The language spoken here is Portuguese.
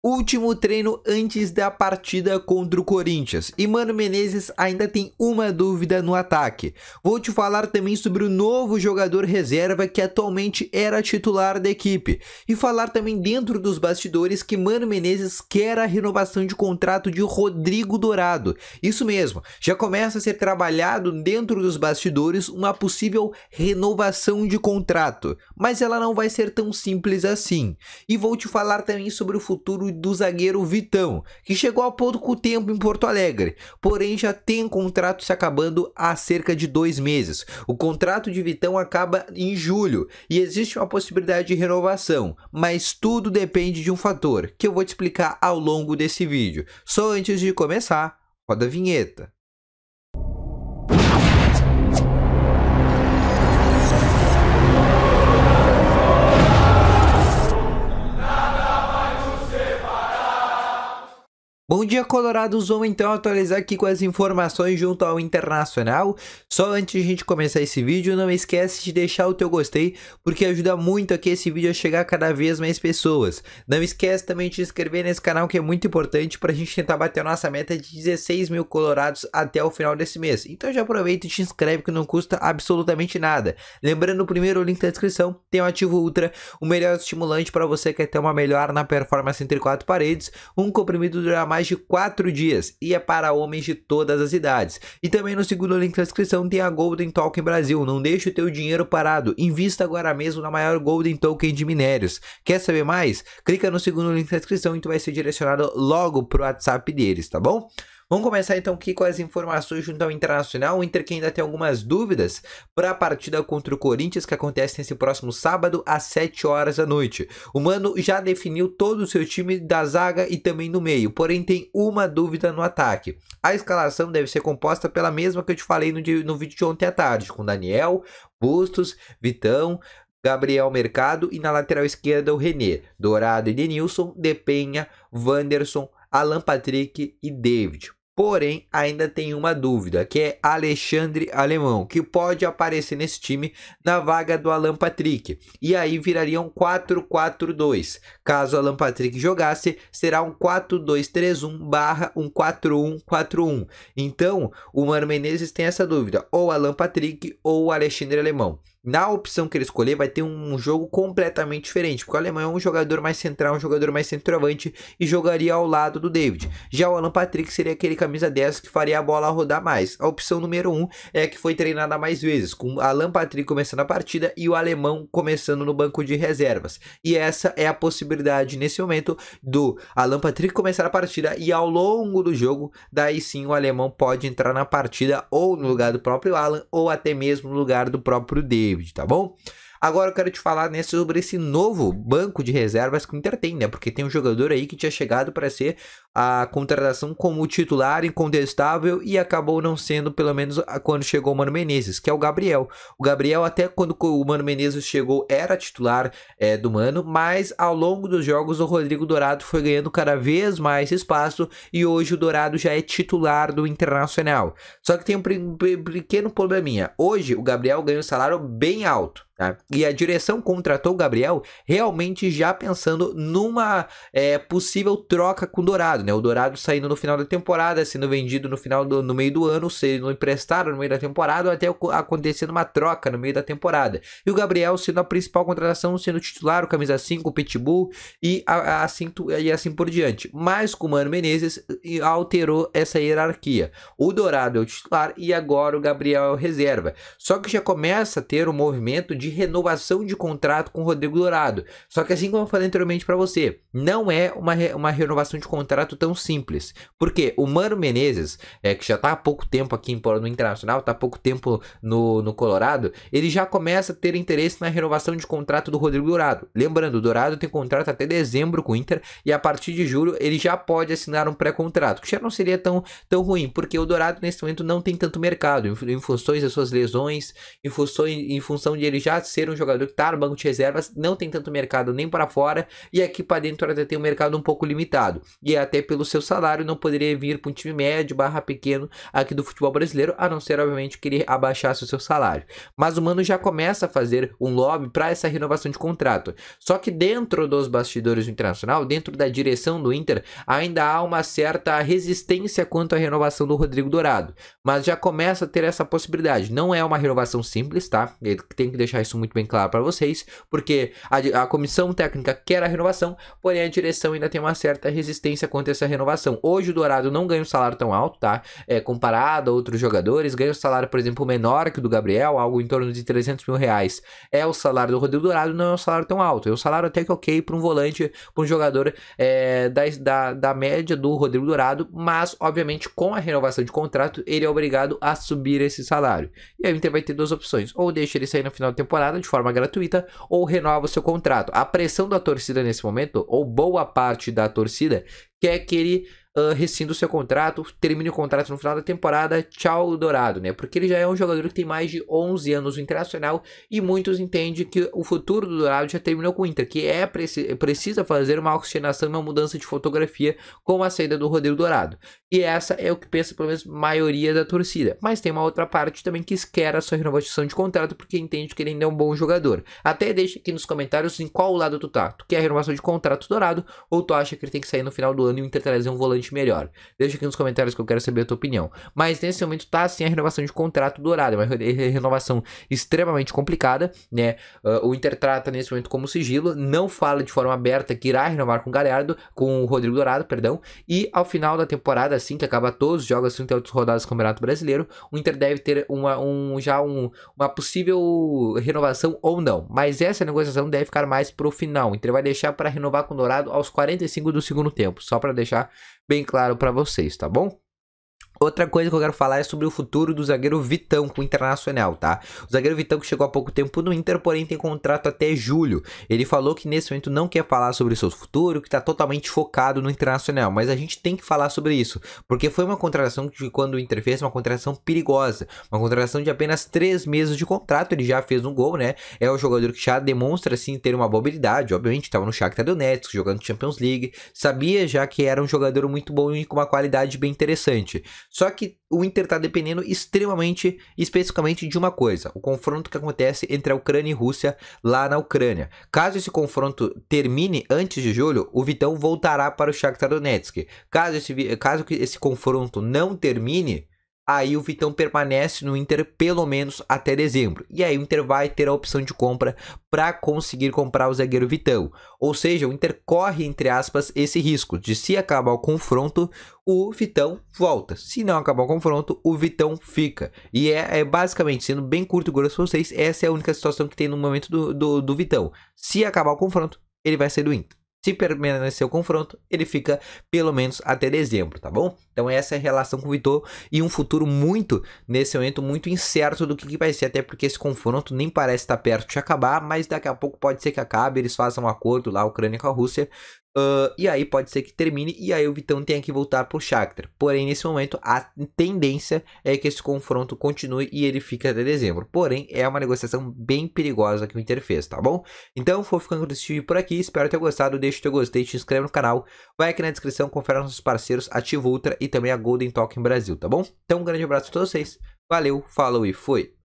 Último treino antes da partida contra o Corinthians. E Mano Menezes ainda tem uma dúvida no ataque. Vou te falar também sobre o novo jogador reserva que atualmente era titular da equipe. E falar também dentro dos bastidores que Mano Menezes quer a renovação de contrato de Rodrigo Dourado. Isso mesmo, já começa a ser trabalhado dentro dos bastidores uma possível renovação de contrato. Mas ela não vai ser tão simples assim. E vou te falar também sobre o futuro do zagueiro Vitão, que chegou há pouco tempo em Porto Alegre, porém já tem contrato se acabando há cerca de dois meses. O contrato de Vitão acaba em julho e existe uma possibilidade de renovação, mas tudo depende de um fator que eu vou te explicar ao longo desse vídeo. Só antes de começar, roda a vinheta. Bom dia, Colorados. Vamos então atualizar aqui com as informações junto ao Internacional. Só antes de a gente começar esse vídeo, não esquece de deixar o teu gostei, porque ajuda muito aqui esse vídeo a chegar a cada vez mais pessoas. Não esquece também de se inscrever nesse canal, que é muito importante para a gente tentar bater a nossa meta de 16 mil Colorados até o final desse mês. Então já aproveita e te inscreve, que não custa absolutamente nada. Lembrando, o primeiro link da descrição tem o Ativo Ultra, o melhor estimulante para você que quer ter uma melhor na performance entre quatro paredes, um comprimido durar mais mais de 4 dias e é para homens de todas as idades. E também no segundo link da descrição tem a Golden Token Brasil. Não deixe o teu dinheiro parado. Invista agora mesmo na maior Golden Token de minérios. Quer saber mais? Clica no segundo link da descrição e tu vai ser direcionado logo para o WhatsApp deles, tá bom? Vamos começar então aqui com as informações junto ao Internacional. O Inter que ainda tem algumas dúvidas para a partida contra o Corinthians que acontece nesse próximo sábado às 7 horas da noite. O Mano já definiu todo o seu time da zaga e também no meio, porém tem uma dúvida no ataque. A escalação deve ser composta pela mesma que eu te falei no, no vídeo de ontem à tarde, com Daniel, Bustos, Vitão, Gabriel Mercado e na lateral esquerda o René, Dourado e Denilson, Depenha, Wanderson, Alan Patrick e David. Porém, ainda tem uma dúvida, que é Alexandre Alemão, que pode aparecer nesse time na vaga do Alan Patrick. E aí viraria um 4-4-2. Caso Alan Patrick jogasse, será um 4-2-3-1 barra um 4-1-4-1. Então, o Mano Menezes tem essa dúvida, ou Alan Patrick ou Alexandre Alemão na opção que ele escolher, vai ter um jogo completamente diferente. Porque o alemão é um jogador mais central, um jogador mais centroavante e jogaria ao lado do David. Já o Alan Patrick seria aquele camisa 10 que faria a bola rodar mais. A opção número 1 um é que foi treinada mais vezes, com o Alan Patrick começando a partida e o alemão começando no banco de reservas. E essa é a possibilidade nesse momento do Alan Patrick começar a partida e ao longo do jogo, daí sim o alemão pode entrar na partida ou no lugar do próprio Alan ou até mesmo no lugar do próprio David. David, tá bom? Agora eu quero te falar né, sobre esse novo banco de reservas que o Inter tem, né? Porque tem um jogador aí que tinha chegado para ser a contratação como titular incontestável e acabou não sendo, pelo menos quando chegou o Mano Menezes, que é o Gabriel. O Gabriel, até quando o Mano Menezes chegou, era titular é, do Mano, mas ao longo dos jogos o Rodrigo Dourado foi ganhando cada vez mais espaço e hoje o Dourado já é titular do Internacional. Só que tem um pequeno probleminha. Hoje o Gabriel ganha um salário bem alto. Tá? E a direção contratou o Gabriel realmente já pensando numa é, possível troca com o Dourado né? O Dourado saindo no final da temporada, sendo vendido no final do, no meio do ano, ou seja, não emprestaram no meio da temporada, ou até acontecendo uma troca no meio da temporada. E o Gabriel sendo a principal contratação, sendo titular, o camisa 5, o Pitbull e, a, a, assim, e assim por diante. Mas com o Mano Menezes alterou essa hierarquia. O Dourado é o titular e agora o Gabriel é o reserva. Só que já começa a ter um movimento de renovação de contrato com o Rodrigo Dourado. Só que assim como eu falei anteriormente para você, não é uma, uma renovação de contrato tão simples. Porque o Mano Menezes, é, que já está há pouco tempo aqui no Internacional, está há pouco tempo no, no Colorado, ele já começa a ter interesse na renovação de contrato do Rodrigo Dourado. Lembrando, o Dourado tem contrato até dezembro com o Inter e a partir de julho ele já pode assinar um pré-contrato, que já não seria tão, tão ruim, porque o Dourado nesse momento não tem tanto mercado, em, em funções das suas lesões, em, funções, em função de ele já ser um jogador que está no banco de reservas, não tem tanto mercado nem para fora e aqui para dentro até tem um mercado um pouco limitado. E é até até pelo seu salário, não poderia vir para um time médio barra pequeno aqui do futebol brasileiro, a não ser, obviamente, que ele abaixasse o seu salário. Mas o Mano já começa a fazer um lobby para essa renovação de contrato. Só que dentro dos bastidores do Internacional, dentro da direção do Inter, ainda há uma certa resistência quanto à renovação do Rodrigo Dourado. Mas já começa a ter essa possibilidade. Não é uma renovação simples, tá? Eu tenho que deixar isso muito bem claro para vocês, porque a, a comissão técnica quer a renovação, porém a direção ainda tem uma certa resistência quanto aconteça a renovação. Hoje o Dourado não ganha um salário tão alto, tá? É, comparado a outros jogadores, ganha um salário, por exemplo, menor que o do Gabriel, algo em torno de 300 mil reais. É o salário do Rodrigo Dourado, não é um salário tão alto. É um salário até que ok para um volante, para um jogador é, da, da, da média do Rodrigo Dourado, mas, obviamente, com a renovação de contrato, ele é obrigado a subir esse salário. E aí o Inter vai ter duas opções, ou deixa ele sair no final da temporada de forma gratuita, ou renova o seu contrato. A pressão da torcida nesse momento, ou boa parte da torcida, quer que ele uh, rescinda o seu contrato, termine o contrato no final da temporada, tchau Dourado, né? Porque ele já é um jogador que tem mais de 11 anos no Internacional e muitos entendem que o futuro do Dourado já terminou com o Inter, que é preci precisa fazer uma oxigenação uma mudança de fotografia com a saída do Rodrigo Dourado. E essa é o que pensa pelo menos maioria da torcida. Mas tem uma outra parte também que quer a sua renovação de contrato porque entende que ele ainda é um bom jogador. Até deixa aqui nos comentários em qual lado tu tá. Tu quer a renovação de contrato Dourado ou tu acha que ele tem que sair no final do ano e o Inter trazer um volante melhor? Deixa aqui nos comentários que eu quero saber a tua opinião. Mas nesse momento tá assim a renovação de contrato do Dourado, é uma renovação extremamente complicada, né? Uh, o Inter trata nesse momento como sigilo, não fala de forma aberta que irá renovar com o Galhardo, com o Rodrigo Dourado, perdão, e ao final da temporada, assim que acaba todos os jogos, assim, outras rodadas do Campeonato Brasileiro, o Inter deve ter uma, um, já um, uma possível renovação ou não. Mas essa negociação deve ficar mais pro final. O Inter vai deixar para renovar com o Dourado aos 45 do segundo tempo, só para deixar bem bem claro para vocês, tá bom? Outra coisa que eu quero falar é sobre o futuro do zagueiro Vitão com o Internacional, tá? O zagueiro Vitão que chegou há pouco tempo no Inter, porém tem contrato até julho. Ele falou que nesse momento não quer falar sobre o seu futuro, que tá totalmente focado no Internacional, mas a gente tem que falar sobre isso, porque foi uma contratação que quando o Inter fez, uma contratação perigosa, uma contratação de apenas 3 meses de contrato, ele já fez um gol, né? É um jogador que já demonstra, assim, ter uma boa habilidade, obviamente, tava no Shakhtar Donetsk, jogando Champions League, sabia já que era um jogador muito bom e com uma qualidade bem interessante. Só que o Inter está dependendo extremamente, especificamente de uma coisa: o confronto que acontece entre a Ucrânia e Rússia lá na Ucrânia. Caso esse confronto termine antes de julho, o Vitão voltará para o Shakhtar Donetsk. Caso esse, caso esse confronto não termine, aí o Vitão permanece no Inter pelo menos até dezembro. E aí o Inter vai ter a opção de compra para conseguir comprar o zagueiro Vitão. Ou seja, o Inter corre, entre aspas, esse risco de se acabar o confronto, o Vitão volta. Se não acabar o confronto, o Vitão fica. E é, é basicamente, sendo bem curto e grosso para vocês, essa é a única situação que tem no momento do, do, do Vitão. Se acabar o confronto, ele vai ser do Inter. Se permanecer o confronto, ele fica pelo menos até dezembro, tá bom? Então essa é a relação com o Vitor e um futuro muito, nesse momento, muito incerto do que, que vai ser, até porque esse confronto nem parece estar perto de acabar, mas daqui a pouco pode ser que acabe, eles façam um acordo lá, a Ucrânia com a Rússia, Uh, e aí pode ser que termine e aí o Vitão tenha que voltar pro Shakhtar. Porém, nesse momento, a tendência é que esse confronto continue e ele fique até dezembro. Porém, é uma negociação bem perigosa que o Inter fez, tá bom? Então, vou ficando com esse vídeo por aqui. Espero ter gostado. Deixa o teu gostei, te inscreve no canal. Vai aqui na descrição, confere nossos parceiros Ativa Ultra e também a Golden Talk em Brasil, tá bom? Então, um grande abraço a todos vocês. Valeu, falou e fui!